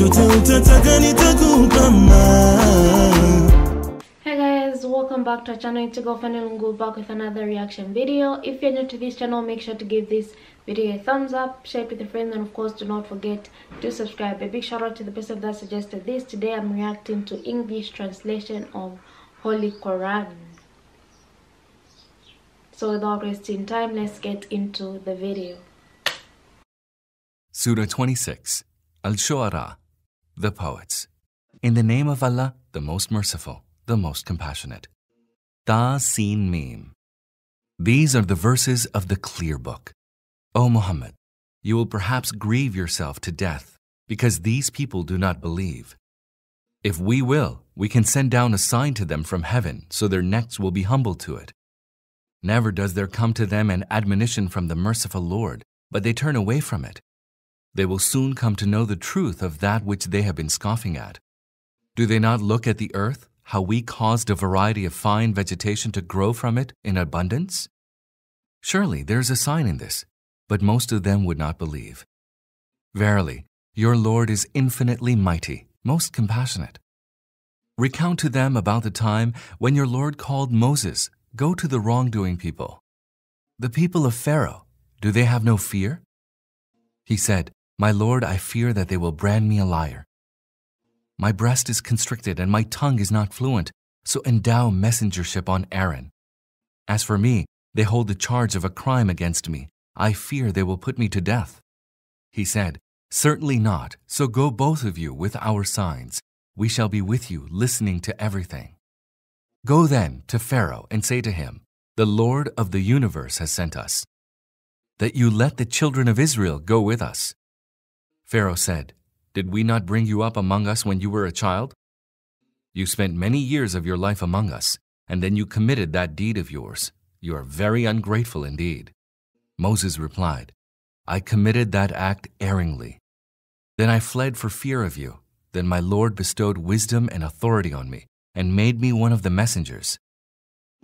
Hey guys, welcome back to our channel. It's your girlfriend go back with another reaction video. If you're new to this channel, make sure to give this video a thumbs up, share it with a friend, and of course, do not forget to subscribe. A big shout out to the person that suggested this. Today, I'm reacting to English translation of Holy Quran. So, without wasting time, let's get into the video. Surah 26 Al Shu'ara the poets. In the name of Allah, the most merciful, the most compassionate. Ta Seen Mim. These are the verses of the clear book. O Muhammad, you will perhaps grieve yourself to death because these people do not believe. If we will, we can send down a sign to them from heaven so their necks will be humble to it. Never does there come to them an admonition from the merciful Lord, but they turn away from it. They will soon come to know the truth of that which they have been scoffing at. Do they not look at the earth, how we caused a variety of fine vegetation to grow from it in abundance? Surely there is a sign in this, but most of them would not believe. Verily, your Lord is infinitely mighty, most compassionate. Recount to them about the time when your Lord called Moses, Go to the wrongdoing people. The people of Pharaoh, do they have no fear? He said, my Lord, I fear that they will brand me a liar. My breast is constricted and my tongue is not fluent, so endow messengership on Aaron. As for me, they hold the charge of a crime against me. I fear they will put me to death. He said, Certainly not, so go both of you with our signs. We shall be with you, listening to everything. Go then to Pharaoh and say to him, The Lord of the universe has sent us, that you let the children of Israel go with us. Pharaoh said, Did we not bring you up among us when you were a child? You spent many years of your life among us, and then you committed that deed of yours. You are very ungrateful indeed. Moses replied, I committed that act erringly. Then I fled for fear of you. Then my Lord bestowed wisdom and authority on me, and made me one of the messengers.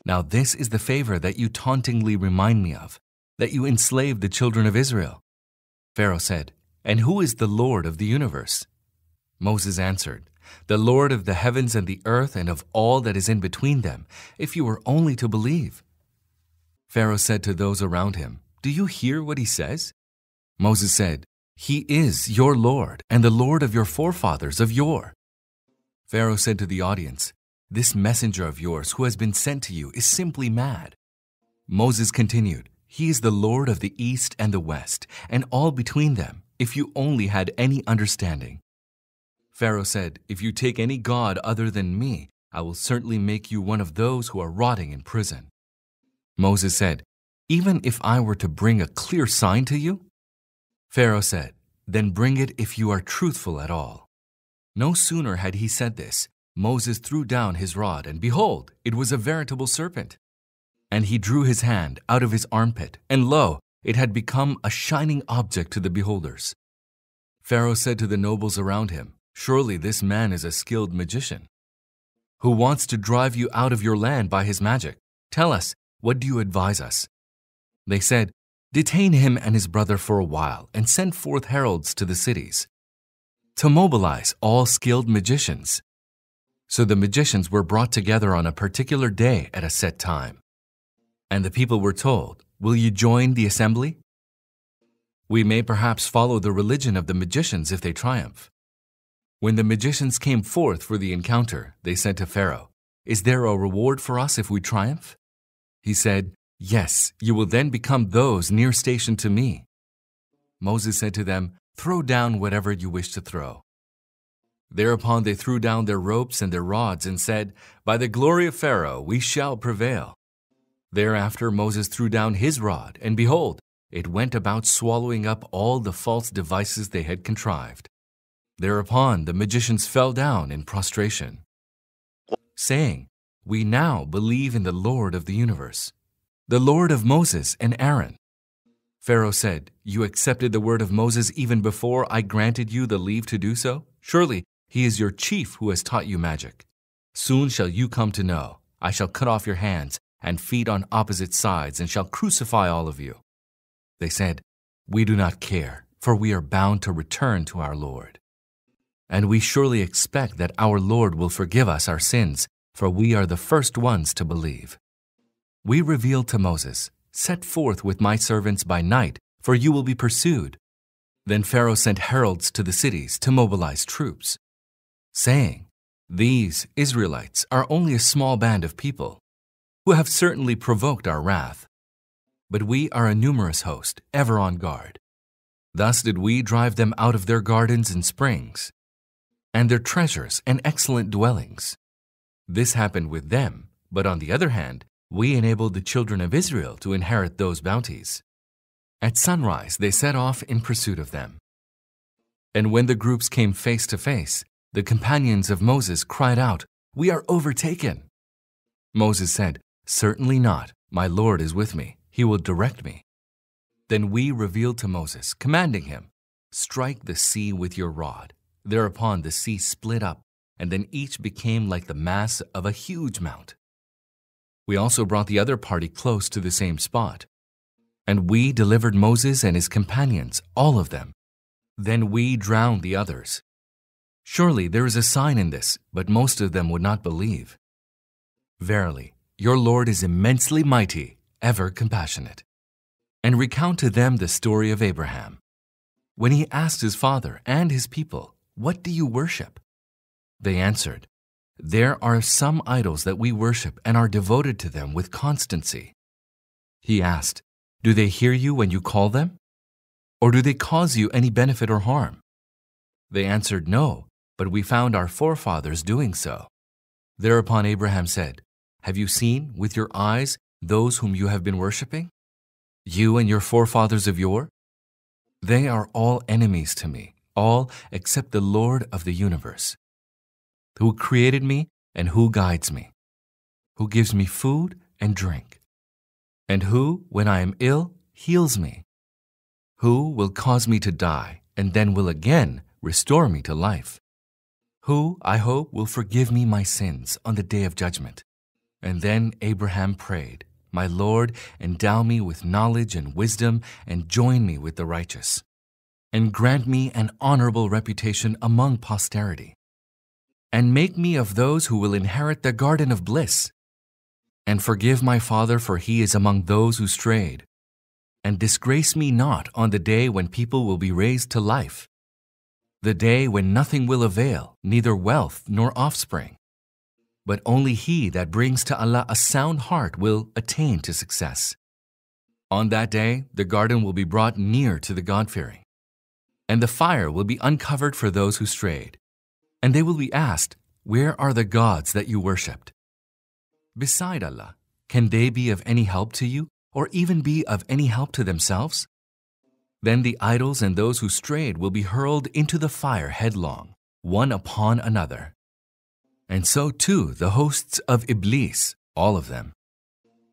Now this is the favor that you tauntingly remind me of, that you enslaved the children of Israel. Pharaoh said, and who is the Lord of the universe? Moses answered, The Lord of the heavens and the earth and of all that is in between them, if you were only to believe. Pharaoh said to those around him, Do you hear what he says? Moses said, He is your Lord and the Lord of your forefathers of yore. Pharaoh said to the audience, This messenger of yours who has been sent to you is simply mad. Moses continued, He is the Lord of the east and the west, and all between them. If you only had any understanding. Pharaoh said, If you take any god other than me, I will certainly make you one of those who are rotting in prison. Moses said, Even if I were to bring a clear sign to you? Pharaoh said, Then bring it if you are truthful at all. No sooner had he said this, Moses threw down his rod, and behold, it was a veritable serpent. And he drew his hand out of his armpit, and lo, it had become a shining object to the beholders. Pharaoh said to the nobles around him, Surely this man is a skilled magician who wants to drive you out of your land by his magic. Tell us, what do you advise us? They said, Detain him and his brother for a while and send forth heralds to the cities to mobilize all skilled magicians. So the magicians were brought together on a particular day at a set time. And the people were told, Will you join the assembly? We may perhaps follow the religion of the magicians if they triumph. When the magicians came forth for the encounter, they said to Pharaoh, Is there a reward for us if we triumph? He said, Yes, you will then become those near stationed to me. Moses said to them, Throw down whatever you wish to throw. Thereupon they threw down their ropes and their rods and said, By the glory of Pharaoh, we shall prevail. Thereafter Moses threw down his rod, and behold, it went about swallowing up all the false devices they had contrived. Thereupon the magicians fell down in prostration, saying, We now believe in the Lord of the universe, the Lord of Moses and Aaron. Pharaoh said, You accepted the word of Moses even before I granted you the leave to do so? Surely he is your chief who has taught you magic. Soon shall you come to know. I shall cut off your hands and feed on opposite sides, and shall crucify all of you. They said, We do not care, for we are bound to return to our Lord. And we surely expect that our Lord will forgive us our sins, for we are the first ones to believe. We revealed to Moses, Set forth with my servants by night, for you will be pursued. Then Pharaoh sent heralds to the cities to mobilize troops, saying, These Israelites are only a small band of people who have certainly provoked our wrath. But we are a numerous host, ever on guard. Thus did we drive them out of their gardens and springs, and their treasures and excellent dwellings. This happened with them, but on the other hand, we enabled the children of Israel to inherit those bounties. At sunrise, they set off in pursuit of them. And when the groups came face to face, the companions of Moses cried out, We are overtaken. Moses said, Certainly not. My Lord is with me. He will direct me. Then we revealed to Moses, commanding him, Strike the sea with your rod. Thereupon the sea split up, and then each became like the mass of a huge mount. We also brought the other party close to the same spot. And we delivered Moses and his companions, all of them. Then we drowned the others. Surely there is a sign in this, but most of them would not believe. Verily, your Lord is immensely mighty, ever compassionate. And recount to them the story of Abraham. When he asked his father and his people, What do you worship? They answered, There are some idols that we worship and are devoted to them with constancy. He asked, Do they hear you when you call them? Or do they cause you any benefit or harm? They answered, No, but we found our forefathers doing so. Thereupon Abraham said, have you seen with your eyes those whom you have been worshipping? You and your forefathers of yore? They are all enemies to me, all except the Lord of the universe, who created me and who guides me, who gives me food and drink, and who, when I am ill, heals me, who will cause me to die and then will again restore me to life, who, I hope, will forgive me my sins on the day of judgment and then Abraham prayed, My Lord, endow me with knowledge and wisdom, and join me with the righteous, and grant me an honorable reputation among posterity, and make me of those who will inherit the garden of bliss, and forgive my father, for he is among those who strayed, and disgrace me not on the day when people will be raised to life, the day when nothing will avail, neither wealth nor offspring but only he that brings to Allah a sound heart will attain to success. On that day, the garden will be brought near to the God-fearing, and the fire will be uncovered for those who strayed, and they will be asked, Where are the gods that you worshipped? Beside Allah, can they be of any help to you, or even be of any help to themselves? Then the idols and those who strayed will be hurled into the fire headlong, one upon another. And so too the hosts of Iblis, all of them.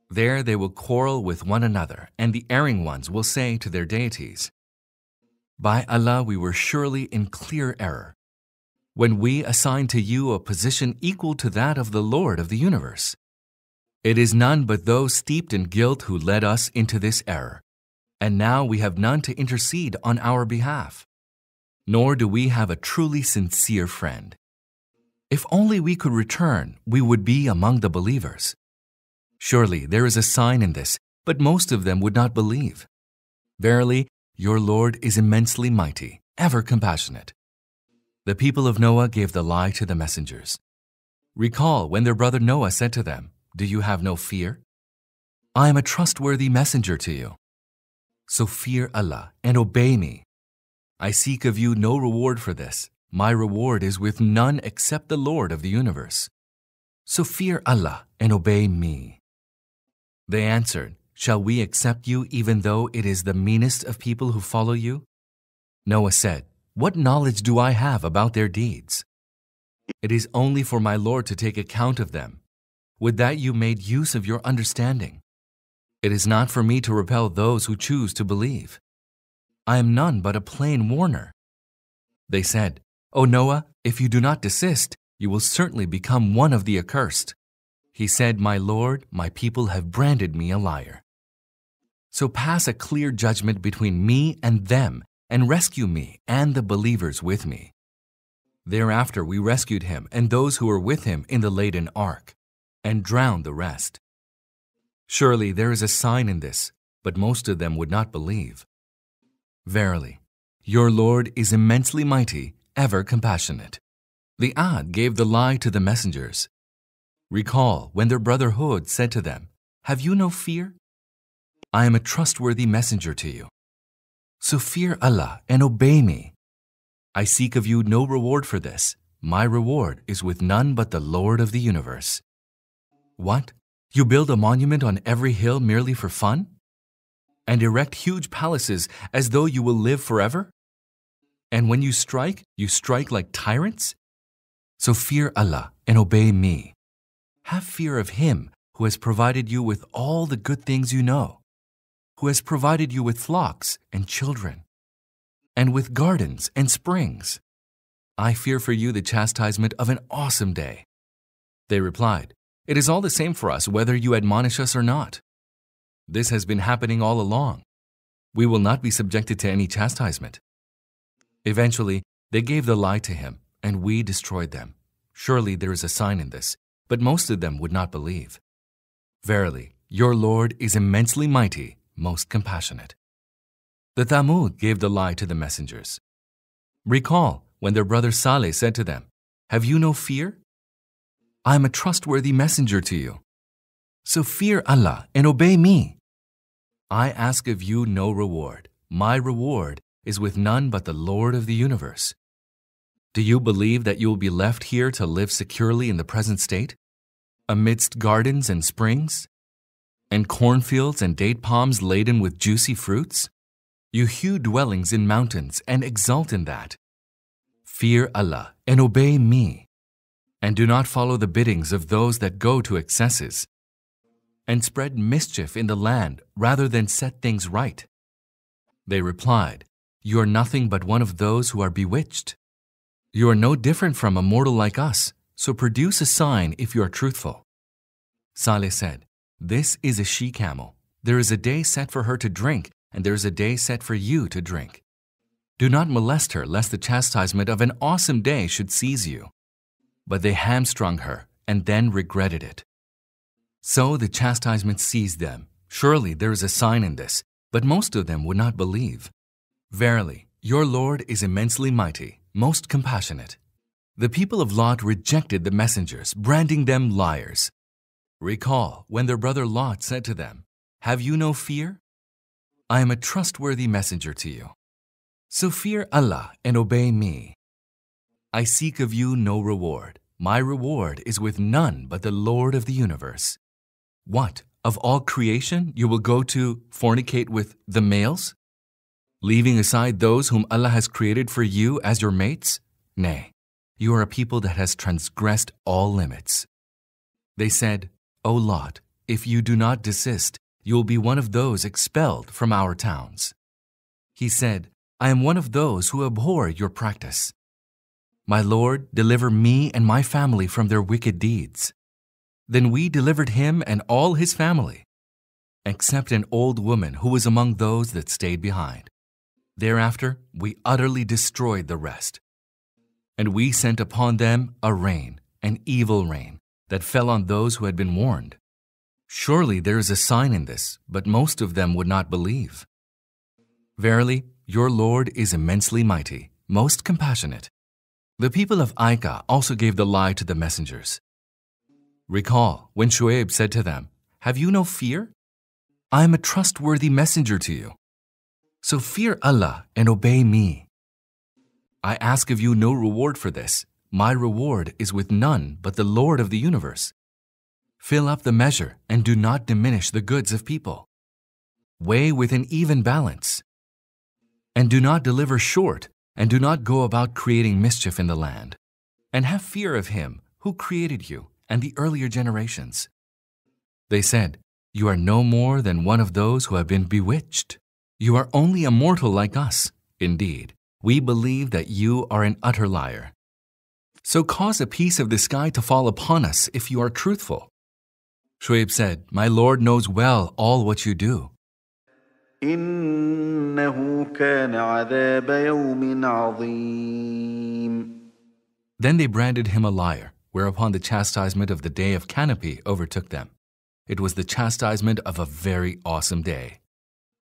There they will quarrel with one another, and the erring ones will say to their deities, By Allah, we were surely in clear error. When we assigned to you a position equal to that of the Lord of the universe, it is none but those steeped in guilt who led us into this error. And now we have none to intercede on our behalf. Nor do we have a truly sincere friend. If only we could return, we would be among the believers. Surely there is a sign in this, but most of them would not believe. Verily, your Lord is immensely mighty, ever compassionate. The people of Noah gave the lie to the messengers. Recall when their brother Noah said to them, Do you have no fear? I am a trustworthy messenger to you. So fear Allah and obey me. I seek of you no reward for this, my reward is with none except the Lord of the universe. So fear Allah and obey me. They answered, Shall we accept you even though it is the meanest of people who follow you? Noah said, What knowledge do I have about their deeds? It is only for my Lord to take account of them. Would that you made use of your understanding. It is not for me to repel those who choose to believe. I am none but a plain warner. They said, O Noah, if you do not desist, you will certainly become one of the accursed. He said, My Lord, my people have branded me a liar. So pass a clear judgment between me and them, and rescue me and the believers with me. Thereafter we rescued him and those who were with him in the laden ark, and drowned the rest. Surely there is a sign in this, but most of them would not believe. Verily, your Lord is immensely mighty ever compassionate. The Ad gave the lie to the messengers. Recall when their brother said to them, Have you no fear? I am a trustworthy messenger to you. So fear Allah and obey me. I seek of you no reward for this. My reward is with none but the Lord of the universe. What? You build a monument on every hill merely for fun? And erect huge palaces as though you will live forever? And when you strike, you strike like tyrants? So fear Allah and obey me. Have fear of Him who has provided you with all the good things you know, who has provided you with flocks and children, and with gardens and springs. I fear for you the chastisement of an awesome day. They replied, It is all the same for us whether you admonish us or not. This has been happening all along. We will not be subjected to any chastisement. Eventually, they gave the lie to him, and we destroyed them. Surely there is a sign in this, but most of them would not believe. Verily, your Lord is immensely mighty, most compassionate. The Thamud gave the lie to the messengers. Recall when their brother Saleh said to them, Have you no fear? I am a trustworthy messenger to you. So fear Allah and obey me. I ask of you no reward. My reward is with none but the Lord of the universe. Do you believe that you will be left here to live securely in the present state? Amidst gardens and springs? And cornfields and date palms laden with juicy fruits? You hew dwellings in mountains and exult in that. Fear Allah and obey me, and do not follow the biddings of those that go to excesses, and spread mischief in the land rather than set things right. They replied, you are nothing but one of those who are bewitched. You are no different from a mortal like us, so produce a sign if you are truthful. Saleh said, This is a she camel. There is a day set for her to drink, and there is a day set for you to drink. Do not molest her, lest the chastisement of an awesome day should seize you. But they hamstrung her and then regretted it. So the chastisement seized them. Surely there is a sign in this, but most of them would not believe. Verily, your Lord is immensely mighty, most compassionate. The people of Lot rejected the messengers, branding them liars. Recall when their brother Lot said to them, Have you no fear? I am a trustworthy messenger to you. So fear Allah and obey me. I seek of you no reward. My reward is with none but the Lord of the universe. What, of all creation, you will go to fornicate with the males? leaving aside those whom Allah has created for you as your mates? Nay, you are a people that has transgressed all limits. They said, O Lot, if you do not desist, you will be one of those expelled from our towns. He said, I am one of those who abhor your practice. My Lord, deliver me and my family from their wicked deeds. Then we delivered him and all his family, except an old woman who was among those that stayed behind. Thereafter, we utterly destroyed the rest. And we sent upon them a rain, an evil rain, that fell on those who had been warned. Surely there is a sign in this, but most of them would not believe. Verily, your Lord is immensely mighty, most compassionate. The people of Ica also gave the lie to the messengers. Recall when Shu'aib said to them, Have you no fear? I am a trustworthy messenger to you. So fear Allah and obey me. I ask of you no reward for this. My reward is with none but the Lord of the universe. Fill up the measure and do not diminish the goods of people. Weigh with an even balance. And do not deliver short, and do not go about creating mischief in the land. And have fear of Him who created you and the earlier generations. They said, You are no more than one of those who have been bewitched. You are only a mortal like us. Indeed, we believe that you are an utter liar. So cause a piece of the sky to fall upon us if you are truthful. Shuaib said, My Lord knows well all what you do. Then they branded him a liar, whereupon the chastisement of the day of canopy overtook them. It was the chastisement of a very awesome day.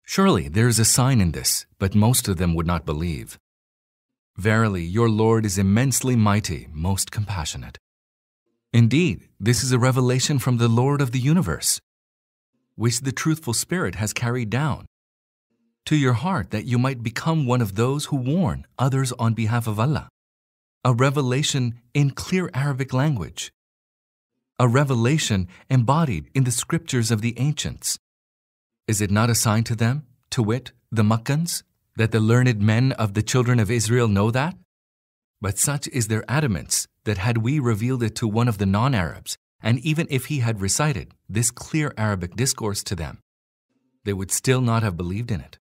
Surely there is a sign in this, but most of them would not believe. Verily, your Lord is immensely mighty, most compassionate. Indeed, this is a revelation from the Lord of the universe, which the truthful Spirit has carried down to your heart that you might become one of those who warn others on behalf of Allah. A revelation in clear Arabic language. A revelation embodied in the scriptures of the ancients is it not a sign to them, to wit, the Makkans, that the learned men of the children of Israel know that? But such is their adamance that had we revealed it to one of the non Arabs, and even if he had recited this clear Arabic discourse to them, they would still not have believed in it.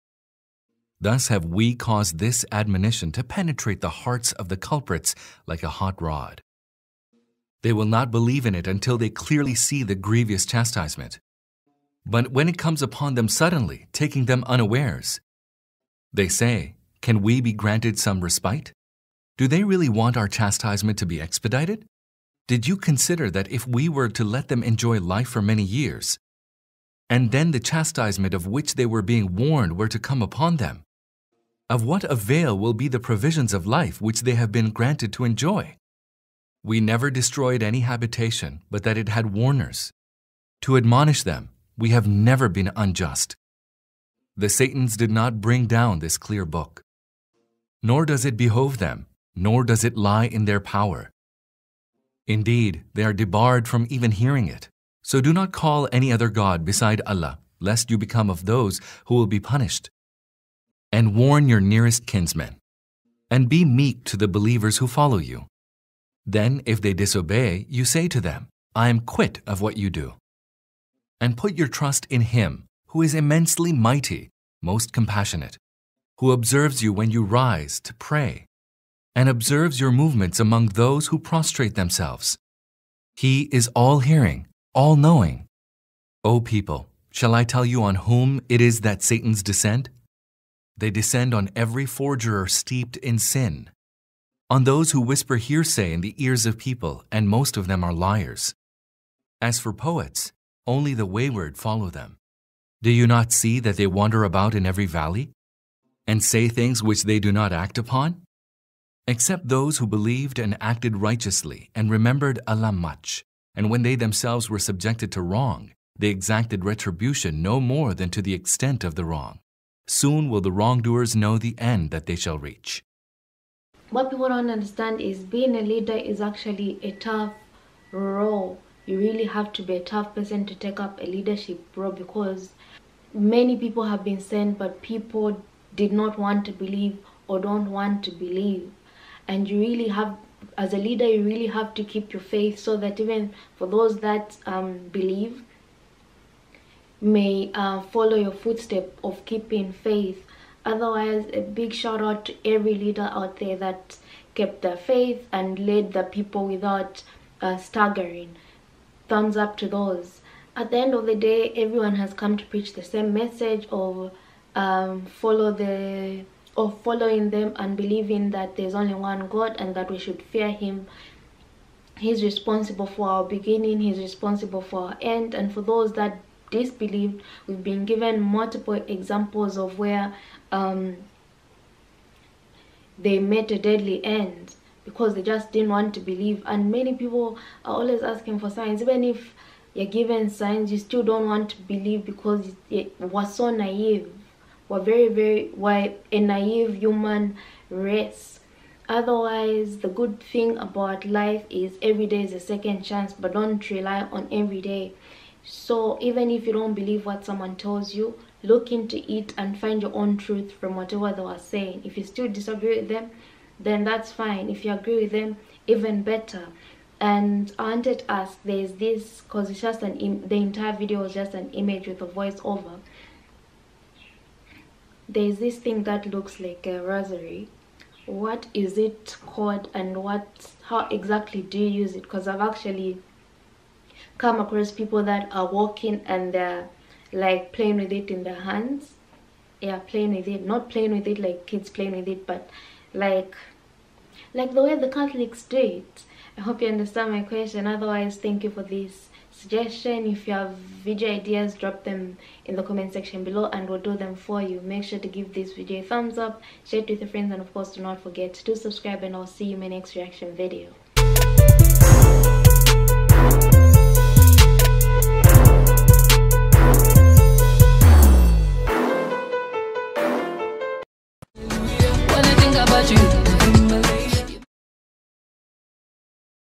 Thus have we caused this admonition to penetrate the hearts of the culprits like a hot rod. They will not believe in it until they clearly see the grievous chastisement but when it comes upon them suddenly, taking them unawares. They say, Can we be granted some respite? Do they really want our chastisement to be expedited? Did you consider that if we were to let them enjoy life for many years, and then the chastisement of which they were being warned were to come upon them, of what avail will be the provisions of life which they have been granted to enjoy? We never destroyed any habitation, but that it had warners, to admonish them we have never been unjust. The Satans did not bring down this clear book. Nor does it behove them, nor does it lie in their power. Indeed, they are debarred from even hearing it. So do not call any other God beside Allah, lest you become of those who will be punished. And warn your nearest kinsmen. And be meek to the believers who follow you. Then, if they disobey, you say to them, I am quit of what you do and put your trust in Him who is immensely mighty, most compassionate, who observes you when you rise to pray, and observes your movements among those who prostrate themselves. He is all hearing, all knowing. O people, shall I tell you on whom it is that Satan's descend? They descend on every forger steeped in sin, on those who whisper hearsay in the ears of people, and most of them are liars. As for poets, only the wayward follow them. Do you not see that they wander about in every valley, and say things which they do not act upon? Except those who believed and acted righteously, and remembered Allah much, and when they themselves were subjected to wrong, they exacted retribution no more than to the extent of the wrong. Soon will the wrongdoers know the end that they shall reach. What people don't understand is being a leader is actually a tough role you really have to be a tough person to take up a leadership role because many people have been sent but people did not want to believe or don't want to believe and you really have as a leader you really have to keep your faith so that even for those that um, believe may uh, follow your footstep of keeping faith otherwise a big shout out to every leader out there that kept their faith and led the people without uh, staggering thumbs up to those at the end of the day everyone has come to preach the same message of um, follow the or following them and believing that there's only one god and that we should fear him he's responsible for our beginning he's responsible for our end and for those that disbelieved we've been given multiple examples of where um, they met a deadly end because they just didn't want to believe and many people are always asking for signs even if you're given signs you still don't want to believe because you are so naive were are very very we a naive human race otherwise the good thing about life is every day is a second chance but don't rely on every day so even if you don't believe what someone tells you look into it and find your own truth from whatever they were saying if you still disagree with them then that's fine if you agree with them even better and I wanted to ask there's this because it's just an Im- the entire video was just an image with a voiceover there's this thing that looks like a rosary what is it called and what how exactly do you use it because i've actually come across people that are walking and they're like playing with it in their hands yeah playing with it not playing with it like kids playing with it but like like the way the Catholics do it. I hope you understand my question. Otherwise, thank you for this suggestion. If you have video ideas, drop them in the comment section below and we'll do them for you. Make sure to give this video a thumbs up, share it with your friends, and of course, do not forget to subscribe and I'll see you in my next reaction video.